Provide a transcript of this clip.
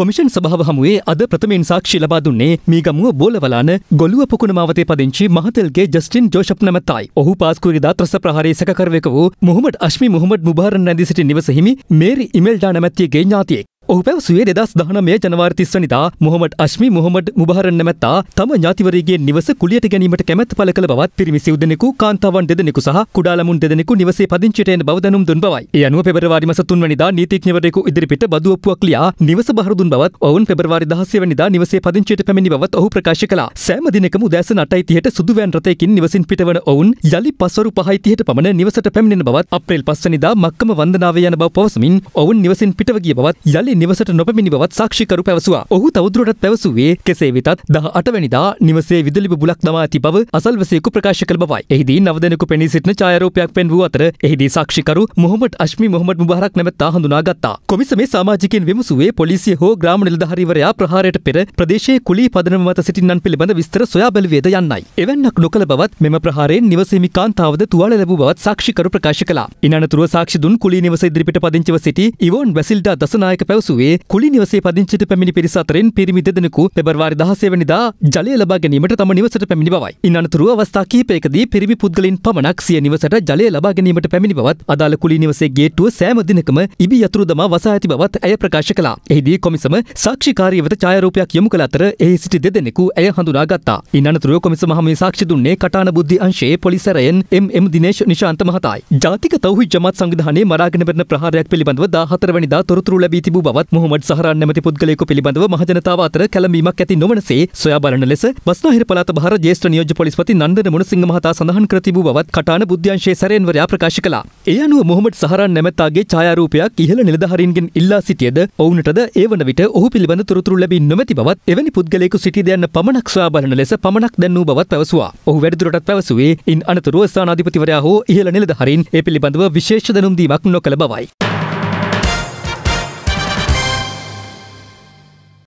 Commission සභාව හමුවේ අද ප්‍රථමයෙන් සාක්ෂි ලබා දුන්නේ මීගමුව බෝලවලාන ගොළුව පුකුණ මාවතේ පදිංචි මහතල්ගේ ජස්ටින් ජෝෂප් නැමතයි. ඔහු පාස්කුවේදා ත්‍රස්ස ප්‍රහාරයේ සැකකරුවෙකු වූ මොහොමඩ් අශ්මි මොහොමඩ් මුබාරන් නැදී සිටි නිවස හිමි මේරි ඉමෙල්ඩා නැමැත්තියගේ ඥාතියෙක්. ඔහු පැවසුවේ දෙදස් දහනමය ජනවාර්තිස්වනිතා මොහමට අශ්මි මොහමට මුභාරන්නමැත්තා තම ඥාතිවරගේ නිවස කුලියට ගැනීමට කැමැත් පල කළ බවත් පිරිමි සිවදෙනෙකු කාන්තාවන් දෙදෙනෙකු සහ කුඩාලමුන් දෙදෙනෙකු නිවසේ පදිංචිටයන බවදනුම් දුන් බවයි. ඒ අනුව පෙබරවාරි මස තුන්වනිදා නීතිඥවරයෙකු ඉදිරිපිට බදුවප්පුවක් ලියා නිවස බහර දුන් බවත් ඔවුන් පෙබරවාරි 16 වෙනිදා නිවසේ පදිංචියට පැමිණි බවත් ඔහු ප්‍රකාශ කළා. සෑම දිනකම උදෑසන 8:30ට සුදු වෑන් රථයකින් නිවසින් පිටවන ඔවුන් යලි පස්වරු 5:30ට පමණ නිවසට පැමිණෙන බවත් අප්‍රේල් 5 වෙනිදා මක්කම වන්දනාවේ යන බව පවසමින් ඔවුන් නිවසින් පිටව ගිය බවත් යලි නිවසට නොපැමිණි බවත් සාක්ෂිකරු පැවසුවා. ඔහු තවදුරටත් පැවසුවේ කෙසේ වෙතත් 18 වෙනිදා නිවසේ විදුලි බුබුලක් දමා ඇති බව අසල්වැසියෙකු ප්‍රකාශ කළ බවයි. එහිදී නවදෙනෙකු පෙනී සිටින ඡායාරූපයක් පෙන් වූ අතර එහිදී සාක්ෂිකරු මොහොමඩ් අශ්මි මොහොමඩ් මුබාරක් නැමැත්තා හඳුනාගත්තා. කොමිසමේ සමාජිකයන් විමසුවේ පොලිසිය හෝ ග්‍රාම නිලධාරීවරයා ප්‍රහාරයට පෙර ප්‍රදේශයේ කුලී පදනම මත සිටින්නන් පිළිබඳ විස්තර සොයා බැලුවේද යන්නයි. එවැන්නක් නොකළ බවත් මෙම ප්‍රහාරයෙන් නිවසේමි කාන්තාවද තුවාල ලැබූ බවත් සාක්ෂිකරු ප්‍රකාශ කළා. ඉන් අනතුරුව සාක්ෂි දුන් කුලී නිවස ඉදිරිපිට පදිංචිව සිටි ඉවෝන් වැසිල්ඩා දසනායක පැවසු පසුවේ කුලි නිවසේ පදිංචිට පැමිණි පිරිස අතරින් පිරිමි දෙදෙනෙකු පෙබරවාරි 16 වෙනිදා ජලය ලබා ගැනීමට තම නිවසට පැමිණි බවයි. ඉන් අනතුරුව අවස්ථා කිහිපයකදී පිරිමි පුද්ගලයින් පමණක් සිය නිවසට ජලය ලබා ගැනීමට පැමිණි බවත් අදාළ කුලි නිවසේ ගේට්ටුව සෑම දිනකම ඉබි යතුරු දමා වසා ඇති බවත් ඇය ප්‍රකාශ කළා. එහිදී කොමිසම සාක්ෂිකාරිය වෙත ඡායාරූපයක් යොමු කළ අතර එහි සිටි දෙදෙනෙකු ඇය හඳුනා ගත්තා. ඉන් අනතුරුව කොමිසම හමුවේ සාක්ෂි දුන්නේ කටාන බුද්ධි අංශයේ පොලිසරයන් එම් එම් දිනේෂ් නිශාන්ත මහතායි. ජාතික තවුහි ජමාත් සංවිධානයේ මරාගෙන බැරෙන ප්‍රහාරයක් පිළිබඳව 14 වෙනිදා තොරතුරු ලැබී තිබූ බව බවත් මොහොමඩ් සහරන් නැමැති පුද්ගලයෙකු පිළිබඳව මහජනතාව අතර කැළඹීමක් ඇති නොවනසේ සොයා බලන ලෙස බස්නාහිර පළාත බහර ජ්‍යෙෂ්ඨ නියෝජ්‍ය පොලිස්පති නන්දන මුණසිංහ මහතා සඳහන් කර තිබූ බවත් කටාන බුද්ධ්‍යංශයේ සැරෙන්වරයා ප්‍රකාශ කළා. ඒ අනුව මොහොමඩ් සහරන් නැමැත්තාගේ ඡායාරූපයක් ඉහළ නිලධාරීන්ගෙන් ඉල්ලා සිටියද ඔවුනටද ඒ වන විට ඔහු පිළිබඳ තොරතුරු ලැබී නොමැති බවත් එවැනි පුද්ගලයෙකු සිටියද යන්න පමණක් සොයා බලන ලෙස පමණක් දැන් වූ බවත් පැවසුවා. ඔහු වැඩිදුරටත් පැවසුවේ ඉන් අනතුරුව ස්ථානාධිපතිවරයා හෝ ඉහළ නිලධාරීන් ඒ පිළිබඳව විශේෂ දැනුම් දීමක් නොකළ බවයි.